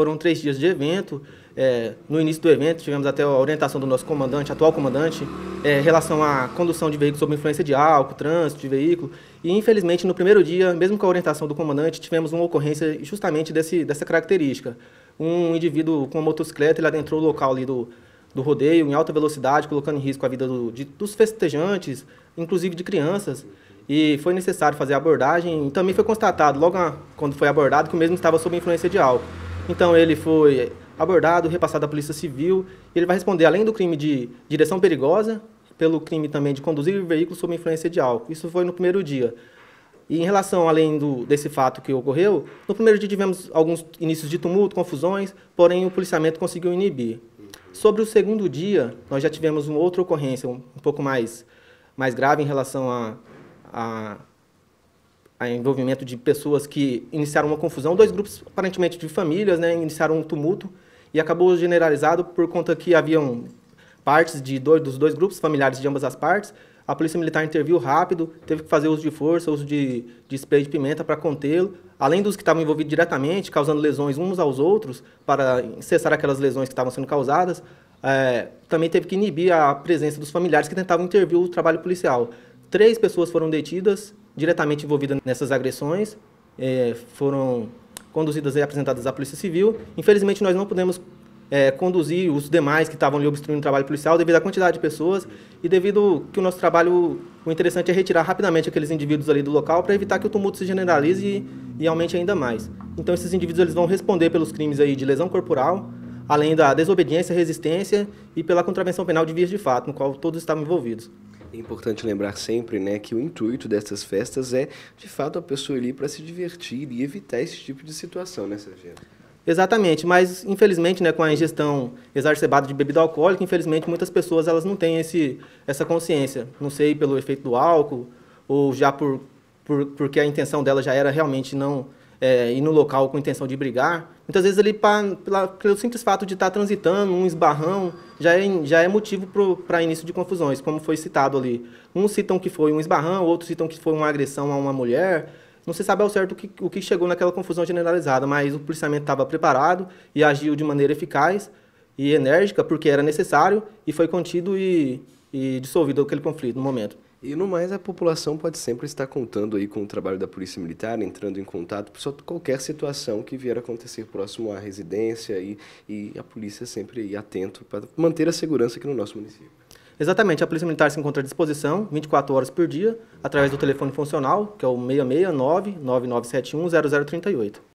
Foram três dias de evento. É, no início do evento, tivemos até a orientação do nosso comandante, atual comandante, é, em relação à condução de veículos sob influência de álcool, trânsito de veículo. E, infelizmente, no primeiro dia, mesmo com a orientação do comandante, tivemos uma ocorrência justamente desse, dessa característica. Um indivíduo com uma motocicleta, ele adentrou o local ali do, do rodeio em alta velocidade, colocando em risco a vida do, de, dos festejantes, inclusive de crianças. E foi necessário fazer a abordagem. E também foi constatado, logo a, quando foi abordado, que o mesmo estava sob influência de álcool. Então ele foi abordado, repassado à Polícia Civil, e ele vai responder além do crime de direção perigosa, pelo crime também de conduzir veículo sob influência de álcool. Isso foi no primeiro dia. E em relação além do, desse fato que ocorreu, no primeiro dia tivemos alguns inícios de tumulto, confusões, porém o policiamento conseguiu inibir. Sobre o segundo dia, nós já tivemos uma outra ocorrência um, um pouco mais mais grave em relação a, a a envolvimento de pessoas que iniciaram uma confusão, dois grupos aparentemente de famílias, né, iniciaram um tumulto e acabou generalizado por conta que haviam partes de dois, dos dois grupos, familiares de ambas as partes. A polícia militar interviu rápido, teve que fazer uso de força, uso de, de spray de pimenta para contê-lo, além dos que estavam envolvidos diretamente, causando lesões uns aos outros, para cessar aquelas lesões que estavam sendo causadas. É, também teve que inibir a presença dos familiares que tentavam intervir o trabalho policial. Três pessoas foram detidas diretamente envolvida nessas agressões, é, foram conduzidas e apresentadas à Polícia Civil. Infelizmente, nós não pudemos é, conduzir os demais que estavam ali obstruindo o trabalho policial devido à quantidade de pessoas e devido que o nosso trabalho, o interessante é retirar rapidamente aqueles indivíduos ali do local para evitar que o tumulto se generalize e, e, aumente ainda mais. Então, esses indivíduos eles vão responder pelos crimes aí de lesão corporal, além da desobediência, resistência e pela contravenção penal de vias de fato, no qual todos estavam envolvidos. É importante lembrar sempre né, que o intuito dessas festas é, de fato, a pessoa ir para se divertir e evitar esse tipo de situação, né, Sergio? Exatamente, mas infelizmente, né, com a ingestão exacerbada de bebida alcoólica, infelizmente muitas pessoas elas não têm esse, essa consciência. Não sei pelo efeito do álcool ou já por, por porque a intenção dela já era realmente não é, ir no local com intenção de brigar, muitas vezes ele, pela, pelo simples fato de estar tá transitando, um esbarrão, já é, já é motivo para início de confusões, como foi citado ali. Uns citam que foi um esbarrão, outros citam que foi uma agressão a uma mulher, não se sabe ao certo o que, o que chegou naquela confusão generalizada, mas o policiamento estava preparado e agiu de maneira eficaz e enérgica, porque era necessário, e foi contido e e dissolvido aquele conflito no momento. E no mais, a população pode sempre estar contando aí com o trabalho da Polícia Militar, entrando em contato por qualquer situação que vier a acontecer próximo à residência e, e a polícia sempre aí atento para manter a segurança aqui no nosso município. Exatamente, a Polícia Militar se encontra à disposição 24 horas por dia, através do telefone funcional, que é o 669 9971 0038.